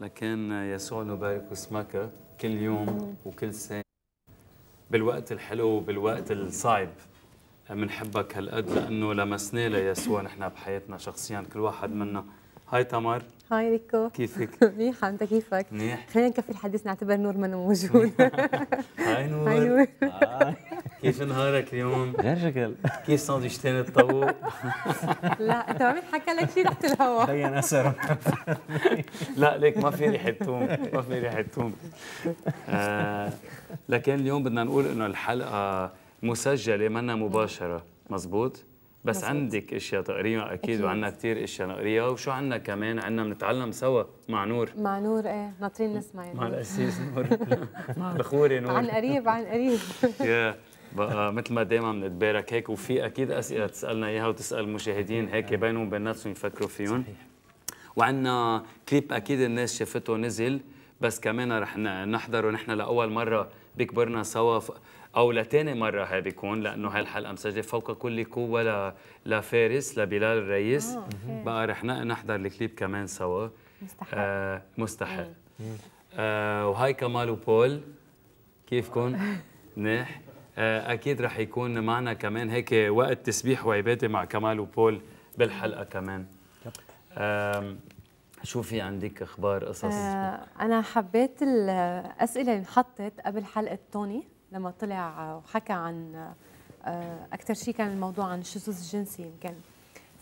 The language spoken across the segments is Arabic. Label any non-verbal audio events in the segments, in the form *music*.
لكن يسوع نبارك اسمك كل يوم وكل سنة بالوقت الحلو وبالوقت الصعب بنحبك هالقد لأنه لمسنا ليسوع نحن بحياتنا شخصيا كل واحد منا هاي تمر هاي ريكو كيفك؟ *laughs* منيحة أنت كيفك؟ منيح خلينا نكفي الحديث نعتبر نور منه موجود *laughs* هاي نور هاي نور كيف نهارك اليوم؟ غير شكل كيف ساندويشتين الطاووق؟ *laughs* لا انت ما بيتحكى لك شيء تحت الهواء بين اثر لا ليك ما في ريحه توم ما في ريحه توم آه، لكن اليوم بدنا نقول انه الحلقه مسجله منا مباشره مزبوط بس مزبوط. عندك اشياء تقريها اكيد, أكيد. وعندنا كثير اشياء نقريها وشو عندنا كمان عندنا بنتعلم سوا مع نور مع نور ايه ناطرين نسمع يعني. مع الاسيس نور *laughs* مع الخوري نور عن قريب عن قريب يا بقى مثل ما دايما بنتبارك هيك وفي اكيد اسئله تسالنا اياها وتسال المشاهدين هيك نعم. بينهم وبين نفسهم يفكروا فيهم صحيح وعندنا كليب اكيد الناس شافته نزل بس كمان رح نحضره نحن لاول مره بكبرنا سوا او لتاني مره هي بيكون لانه هالحلقه الحلقه مسجله فوق كل قوه ل... لفارس لبلال الرئيس آه، بقى رح نحضر الكليب كمان سوا مستحيل آه مستحيل آه وهاي كمال وبول كيفكم؟ *laughs* منيح آه، اكيد رح يكون معنا كمان هيك وقت تسبيح وعباده مع كمال وبول بالحلقه كمان شو في عندك اخبار قصص آه انا حبيت الاسئله اللي انحطت قبل حلقه توني لما طلع وحكى عن آه، اكثر شيء كان الموضوع عن الشذوذ الجنسي يمكن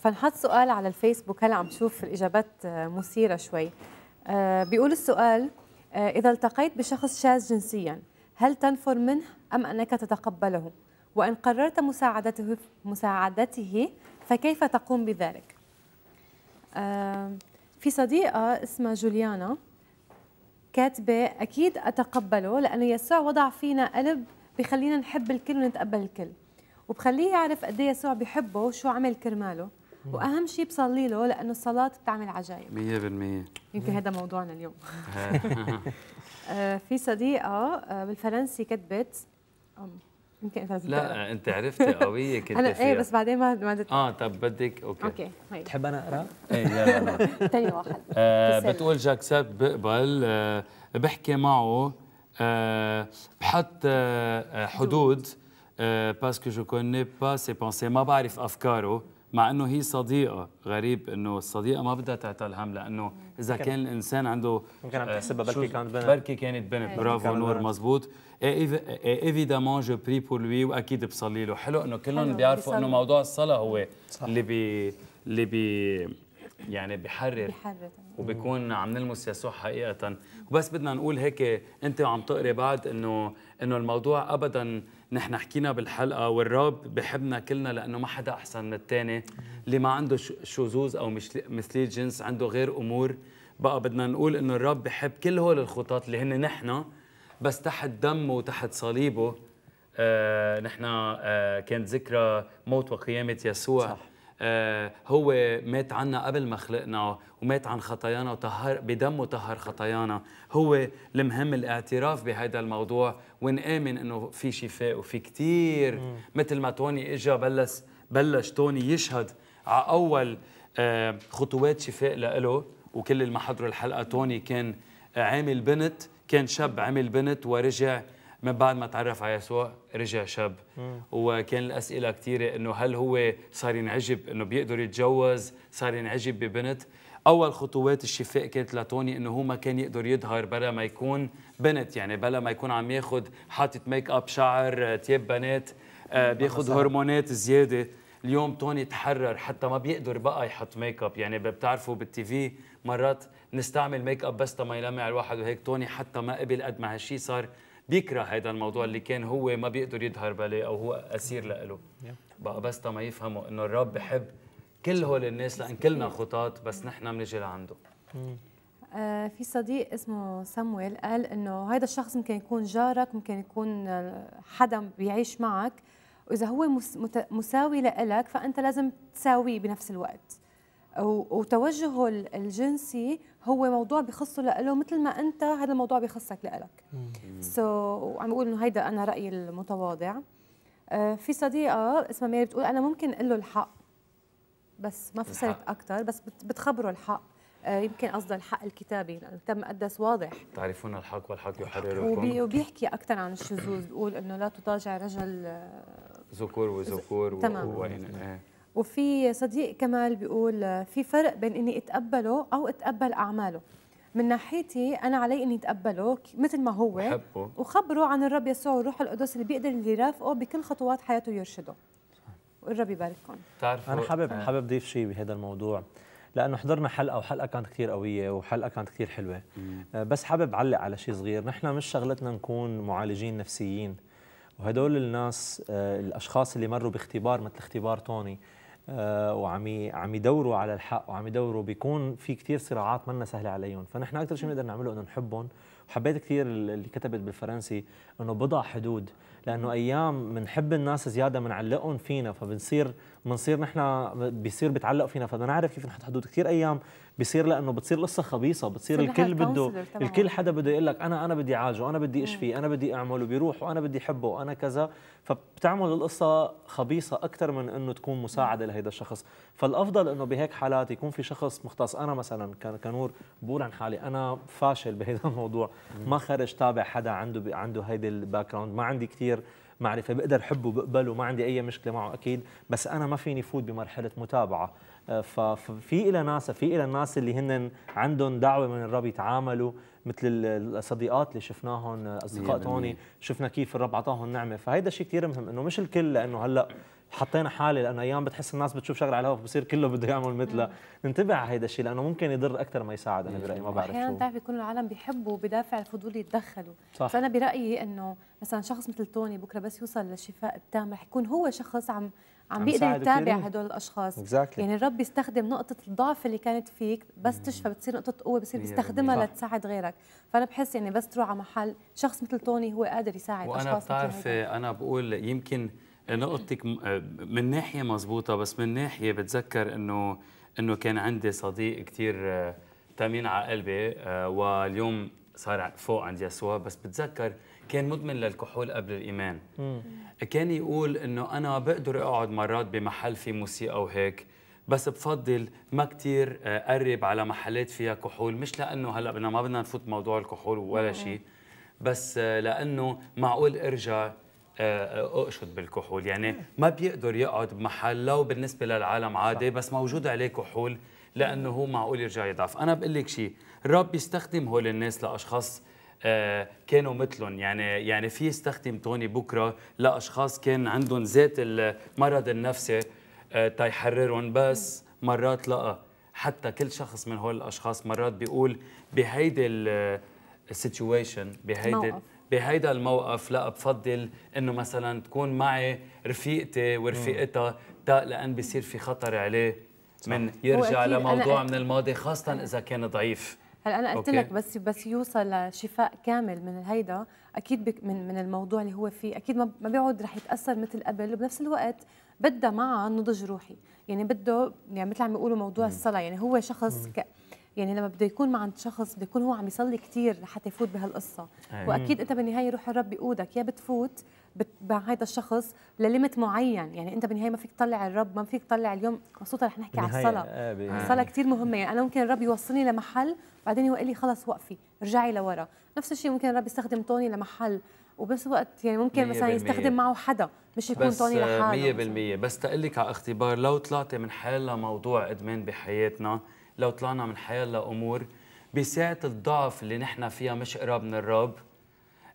فنحط سؤال على الفيسبوك هلا عم شوف الاجابات آه، مثيره شوي آه بيقول السؤال آه اذا التقيت بشخص شاذ جنسيا هل تنفر منه أم أنك تتقبله وإن قررت مساعدته, مساعدته فكيف تقوم بذلك في صديقة اسمها جوليانا كاتبة أكيد أتقبله لأنه يسوع وضع فينا قلب بخلينا نحب الكل ونتقبل الكل وبخليه يعرف قد إيه يسوع بحبه وشو عمل كرماله واهم شيء بصلي له لانه الصلاه بتعمل عجائب 100% يمكن هذا موضوعنا اليوم *laughs* آه، في صديقه آه، بالفرنسي كتبت يمكن انت لا انت عرفتي قويه كنت *laughs* انا ايه بس بعدين ما ما اه طب بدك اوكي اوكي بتحب طيب. انا اقرا؟ ايه لا لا ثاني *laughs* واحد آه بتقول جاك ساب بقبل آه بحكي معه آه بحط آه حدود آه باسكو جو كوني با سي بونسي ما بعرف افكاره مع انه هي صديقه غريب انه الصديقه ما بدها تعتل هم لانه اذا كان الانسان عنده ممكن عم تحسبها بركي آه، كانت بنت بركي كانت بنت إيه. برافو نور مزبوط إيه، إيه، ايفيدامون جو بري بور لوي واكيد بصلي له حلو انه كلهم بيعرفوا انه موضوع الصلاه هو اللي بي اللي بي يعني بحرر بحرر وبكون عم نلمس يسوع حقيقه وبس بدنا نقول هيك انت وعم تقري بعد انه انه الموضوع ابدا نحن حكينا بالحلقه والرب بحبنا كلنا لانه ما حدا احسن من الثاني اللي ما عنده شذوذ او مثلي جنس عنده غير امور بقى بدنا نقول انه الرب بحب كل هول الخطاط اللي هن نحن بس تحت دمه وتحت صليبه آه نحن آه كانت ذكرى موت وقيامه يسوع صح. آه، هو مات عنا قبل ما خلقنا ومات عن خطايانا وطهر بدمه طهر خطايانا هو المهم الاعتراف بهذا الموضوع ونآمن انه في شفاء وفي كثير مثل ما توني اجا بلش بلش توني يشهد على اول آه، خطوات شفاء لإله وكل اللي ما حضروا الحلقه توني كان عامل بنت كان شاب عمل بنت ورجع من بعد ما تعرف على يسوع رجع شاب وكان الاسئله كثيره انه هل هو صار ينعجب انه بيقدر يتجوز صار ينعجب ببنت اول خطوات الشفاء كانت لتوني انه هو ما كان يقدر يظهر بلا ما يكون بنت يعني بلا ما يكون عم ياخذ حاطط ميك اب شعر آه، تياب بنات آه، بياخذ هرمونات زياده اليوم توني تحرر حتى ما بيقدر بقى يحط ميك اب يعني بتعرفوا بالتي في مرات نستعمل ميك اب بس تما يلمع الواحد وهيك توني حتى ما قبل قد ما هالشيء صار بيكره هذا الموضوع اللي كان هو ما بيقدر يظهر بلاه او هو اسير له بقى بس ما يفهموا انه الرب بحب كل هول الناس لان كلنا خطاط بس نحن بنجي لعنده mm. آه، في صديق اسمه سمويل قال انه هذا الشخص ممكن يكون جارك ممكن يكون حدا بيعيش معك واذا هو مساوي لك فانت لازم تساويه بنفس الوقت وتوجهه الجنسي هو موضوع بخصه لإله مثل ما انت هذا الموضوع بخصك لإلك سو so, عم بقول انه هيدا انا رايي المتواضع آه، في صديقه اسمها ميري بتقول انا ممكن اقول له الحق بس ما فسرت اكثر بس بتخبره الحق آه، يمكن قصده الحق الكتابي لانه الكتاب المقدس واضح تعرفون الحق والحق يحرركم وبيحكي اكثر عن الشذوذ بيقول انه لا تضاجع رجل آه، ذكور وذكور تمام و... وفي صديق كمال بيقول في فرق بين اني اتقبله او اتقبل اعماله من ناحيتي انا علي اني اتقبله مثل ما هو وحبه. وخبره عن الرب يسوع والروح القدس اللي بيقدر اللي يرافقه بكل خطوات حياته يرشده والرب يبارككم انا حابب آه. حابب اضيف شيء بهذا الموضوع لانه حضرنا حلقه وحلقه كانت كثير قويه وحلقه كانت كثير حلوه مم. آه، بس حابب اعلق على شيء صغير نحن مش شغلتنا نكون معالجين نفسيين وهدول الناس آه، الاشخاص اللي مروا باختبار مثل اختبار توني آه، وعم عم يدوروا على الحق وعم يدوروا بيكون في كثير صراعات منا سهله عليهم فنحن اكثر شيء بنقدر نعمله انه نحبهم وحبيت كثير اللي كتبت بالفرنسي انه بضع حدود لانه ايام بنحب الناس زياده بنعلقهم فينا فبنصير بنصير نحن بيصير بتعلق فينا فبدنا نعرف كيف نحط حدود كثير ايام بيصير لانه بتصير قصه خبيصه بتصير الكل بده الكل حدا بده يقول لك انا انا بدي اعالجه انا بدي اشفيه انا بدي اعمله بيروح وانا بدي احبه وانا كذا فبتعمل القصه خبيصه اكثر من انه تكون مساعده لهيدا الشخص فالافضل انه بهيك حالات يكون في شخص مختص انا مثلا كنور بقول عن حالي انا فاشل بهيدا *laughs* الموضوع ما خرج تابع حدا عنده عنده هيدي الباك جراوند ما عندي كثير معرفه بقدر حبه بقبله ما عندي اي مشكله معه اكيد بس انا ما فيني فوت بمرحله متابعه آه، ففي إلى ناس في إلى الناس اللي هن عندهم دعوه من الرب يتعاملوا مثل الصديقات اللي شفناهم آه، اصدقاء توني شفنا كيف الرب اعطاهم نعمه فهيدا شيء كثير مهم انه مش الكل لانه هلا حطينا حالي لانه ايام بتحس الناس بتشوف شغله على الهواء بصير كله بده يعمل مثلها ننتبه على هيدا الشيء لانه ممكن يضر اكثر ما يساعد انا برايي ما بعرف احيانا بتعرفي يكون العالم بيحبوا بدافع الفضول يتدخلوا صح. فانا برايي انه مثلا شخص مثل توني بكره بس يوصل للشفاء التام رح يكون هو شخص عم عم بيقدر يتابع هدول الاشخاص exactly. يعني الرب بيستخدم نقطه الضعف اللي كانت فيك بس تشفى بتصير نقطه قوه بصير بيستخدمها لتساعد غيرك فانا بحس يعني بس تروح على محل شخص مثل توني هو قادر يساعد وانا بتعرف انا بقول يمكن نقطتك آه، من ناحيه مزبوطة بس من ناحيه بتذكر انه انه كان عندي صديق كثير آه، تمين على قلبي آه، واليوم صار فوق عند يسوع بس بتذكر كان مدمن للكحول قبل الايمان مم. كان يقول انه انا بقدر اقعد مرات بمحل في موسيقى وهيك بس بفضل ما كثير قرب على محلات فيها كحول مش لانه هلا بدنا ما بدنا نفوت موضوع الكحول ولا شيء بس لانه معقول ارجع اقشط آه، بالكحول يعني ما بيقدر يقعد بمحل لو بالنسبه للعالم عادي بس موجود عليه كحول لانه هو معقول يرجع يضعف انا بقول لك شيء الرب بيستخدم هول الناس لاشخاص آه، كانوا مثلهم يعني يعني في يستخدم توني بكره لاشخاص كان عندهم ذات المرض النفسي آه، تيحررهم بس مرات لا حتى كل شخص من هول الاشخاص مرات بيقول بهيدي السيتويشن بهيدي بهيدا الموقف لا بفضل انه مثلا تكون معي رفيقتي ورفيقتها تا لان بصير في خطر عليه من يرجع لموضوع من الماضي خاصه اذا كان ضعيف هلا انا قلت لك بس بس يوصل لشفاء كامل من هيدا اكيد من من الموضوع اللي هو فيه اكيد ما بيعود رح يتاثر مثل قبل وبنفس الوقت بدها معها نضج روحي يعني بده يعني مثل عم يقولوا موضوع الصلاه يعني هو شخص يعني لما بده يكون مع عند شخص بده يكون هو عم يصلي كثير لحتى يفوت بهالقصه واكيد انت بالنهايه روح الرب بيقودك يا بتفوت مع هذا الشخص لليمت معين يعني انت بالنهايه ما فيك تطلع الرب ما فيك تطلع اليوم خصوصا رح نحكي على الصلاه آه الصلاه كثير مهمه يعني انا ممكن الرب يوصلني لمحل بعدين يقول لي خلص وقفي ارجعي لورا نفس الشيء ممكن الرب يستخدم طوني لمحل وبنفس الوقت يعني ممكن مثلا يستخدم معه حدا مش يكون طوني لحاله بس 100% بس تقلك على اختبار لو طلعتي من حالنا موضوع ادمان بحياتنا لو طلعنا من حيالله امور بساعه الضعف اللي نحن فيها مش قراب من الرب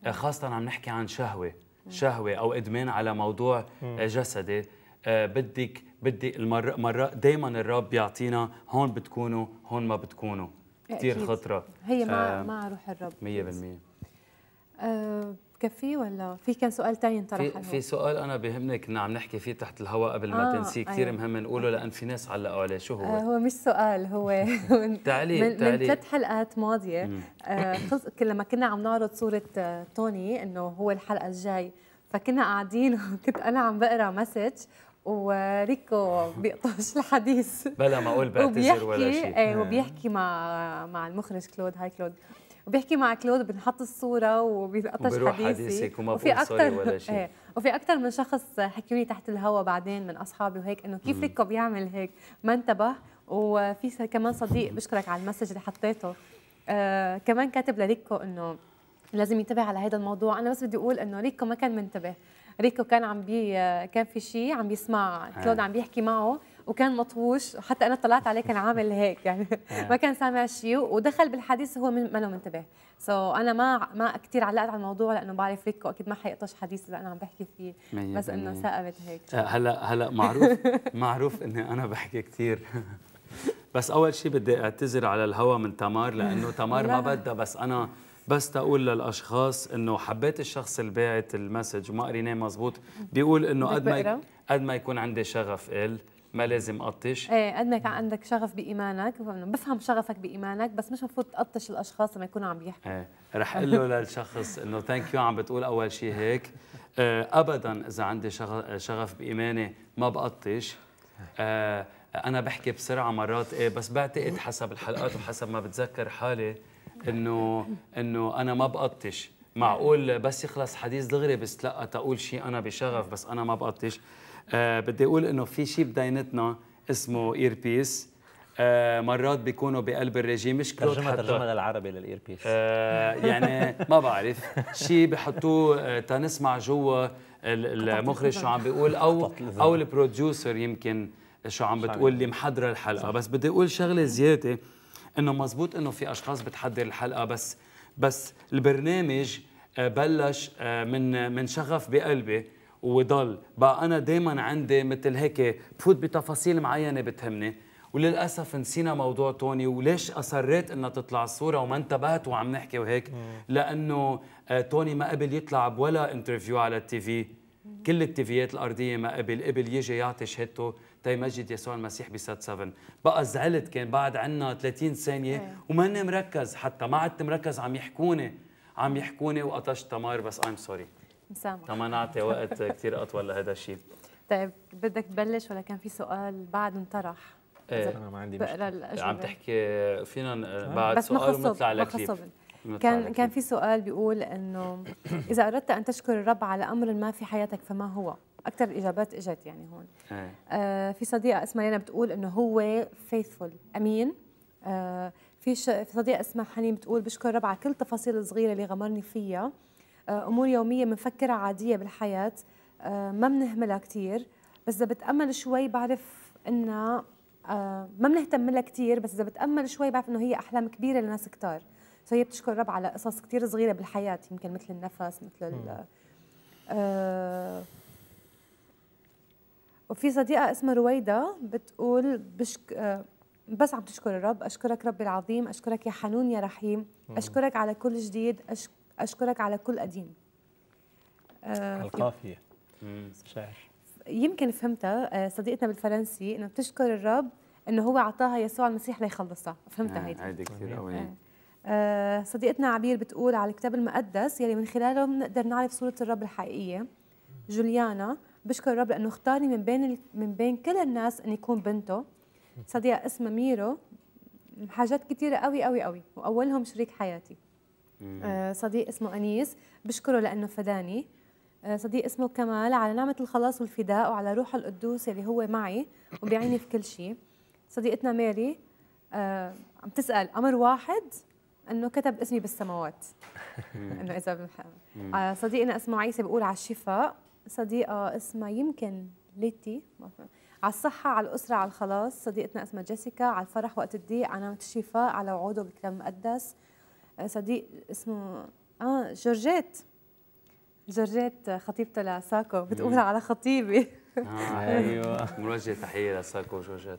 آه، خاصه عم نحكي عن شهوه شهوه او ادمان على موضوع آه، جسدي آه، بدك بدي المرات مرات دائما الرب بيعطينا هون بتكونوا هون ما بتكونوا كثير خطره هي مع آه مع روح الرب 100% بكفي ولا في كان سؤال ثاني انطرح في, في سؤال انا بهمني كنا عم نحكي فيه تحت الهواء قبل ما آه تنسيه كثير أيوة. مهم نقوله لان في ناس علقوا عليه شو هو؟ آه هو مش سؤال هو تعليق *laughs* من, تعليق. من ثلاث حلقات ماضيه آه لما كنا عم نعرض صوره آه، توني انه هو الحلقه الجاي فكنا قاعدين وكنت *laughs* انا عم بقرا مسج وريكو بيقطش الحديث بلا ما اقول بعتذر ولا شيء ايه نعم. وبيحكي مع مع المخرج كلود هاي كلود وبيحكي مع كلود بنحط الصوره وبيقطش حديثي وفي اكثر ولا *laughs* إيه، شيء وفي اكثر من شخص حكيوني تحت الهوا بعدين من اصحابي وهيك انه كيف ريكو بيعمل هيك ما انتبه وفي كمان صديق بشكرك على المسج اللي حطيته آه كمان كاتب لريكو انه لازم ينتبه على هذا الموضوع انا بس بدي اقول انه ريكو ما كان منتبه ريكو كان عم بي كان في شيء عم بيسمع كلود آه. عم بيحكي معه وكان مطوش حتى انا طلعت عليه كان عامل هيك يعني آه. *laughs* ما كان سامع شيء ودخل بالحديث وهو ما له منتبه سو so انا ما ما كثير علقت على الموضوع لانه بعرف ريكو اكيد ما حيقطش حديث اذا انا عم بحكي فيه بس انه ثاقبت هيك آه، هلا هلا معروف معروف اني انا بحكي كثير *laughs* بس اول شيء بدي اعتذر على الهوا من تمار لانه تمار ما بدها بس انا بس تقول للاشخاص انه حبيت الشخص اللي باعت المسج وما قريناه مزبوط بيقول انه قد ما قد ما يكون عندي شغف قل ما لازم قطش ايه قد ما كان عندك شغف بايمانك بفهم شغفك بايمانك بس مش مفروض تقطش الاشخاص لما يكونوا عم يحكوا ايه رح اقول له للشخص انه ثانك يو عم بتقول اول شيء هيك آه ابدا اذا عندي شغف بايماني ما بقطش آه انا بحكي بسرعه مرات ايه بس بعتقد حسب الحلقات وحسب ما بتذكر حالي انه انه انا ما بقطش معقول بس يخلص حديث دغري بس لا تقول شيء انا بشغف بس انا ما بقطش آه بدي اقول انه في شيء بدينتنا اسمه اير بيس آه مرات بيكونوا بقلب الرجيم مش كروت ترجمة ترجمة للعربي للاير بيس آه يعني ما بعرف شيء بحطوه آه، تنسمع جوا المخرج شو عم بيقول او او البروديوسر يمكن شو عم بتقول لي محضره الحلقه بس بدي اقول شغله زياده انه مزبوط انه في اشخاص بتحضر الحلقه بس بس البرنامج آه، بلش آه، من من شغف بقلبي وضل بقى انا دائما عندي مثل هيك بفوت بتفاصيل معينه بتهمني وللاسف نسينا موضوع توني وليش اصريت انها تطلع الصوره وما انتبهت وعم نحكي وهيك لانه آه، توني ما قبل يطلع بولا انترفيو على التي في كل التيفيات الارضيه ما قبل قبل يجي يعطي شهادته تيمجد يسوع المسيح بسات 7 بقى زعلت كان بعد عنا 30 ثانيه إيه. وماني مركز حتى ما عدت مركز عم يحكوني عم يحكوني وقطشت تمار بس ايم سوري مسامح تما نعطي وقت كثير اطول لهذا الشيء طيب بدك تبلش ولا كان في سؤال بعد انطرح ايه انا ما عندي مشكله عم تحكي فينا طيب. بعد سؤال ونطلع على كليب كان كان في سؤال بيقول انه اذا اردت ان تشكر الرب على امر ما في حياتك فما هو؟ اكثر الاجابات اجت يعني هون آه. آه في صديقه اسمها لينا بتقول انه هو فيثفول امين آه في ش... في صديقه اسمها حنين بتقول بشكر رب على كل تفاصيل الصغيره اللي غمرني فيها آه امور يوميه بنفكرها عاديه بالحياه آه ما بنهملها كثير بس اذا بتامل شوي بعرف انها آه ما بنهتم لها كثير بس اذا بتامل شوي بعرف انه هي احلام كبيره لناس كثار فهي بتشكر رب على قصص كثير صغيره بالحياه يمكن مثل النفس مثل آه وفي صديقه اسمها رويده بتقول بشك آه، بس عم تشكر الرب اشكرك ربي العظيم اشكرك يا حنون يا رحيم اشكرك على كل جديد اشكرك على كل قديم آه القافيه شعر يمكن فهمتها آه، صديقتنا بالفرنسي انه بتشكر الرب انه هو اعطاها يسوع المسيح ليخلصها فهمتها آه، هيدي هيدي كثير قوي صديقتنا عبير بتقول على الكتاب المقدس يلي من خلاله بنقدر نعرف صوره الرب الحقيقيه جوليانا بشكر الرب لانه اختارني من بين ال... من بين كل الناس اني اكون بنته صديقه اسمها ميرو حاجات كثيره قوي قوي قوي واولهم شريك حياتي آه صديق اسمه انيس بشكره لانه فداني آه صديق اسمه كمال على نعمه الخلاص والفداء وعلى روح القدوس اللي هو معي وبيعيني في كل شيء صديقتنا ماري آه عم تسال امر واحد انه كتب اسمي بالسماوات *laughs* انه اذا آه، صديقنا اسمه عيسى بيقول على الشفاء صديقه اسمها يمكن ليتي على الصحة على الأسرة على الخلاص صديقتنا اسمها جيسيكا على الفرح وقت الضيق على نعمة الشفاء على وعوده بالكلام المقدس آه، صديق اسمه اه جورجيت جورجيت خطيبته لساكو بتقول على خطيبي آه، ايوه موجه تحيه لساكو وجورجيت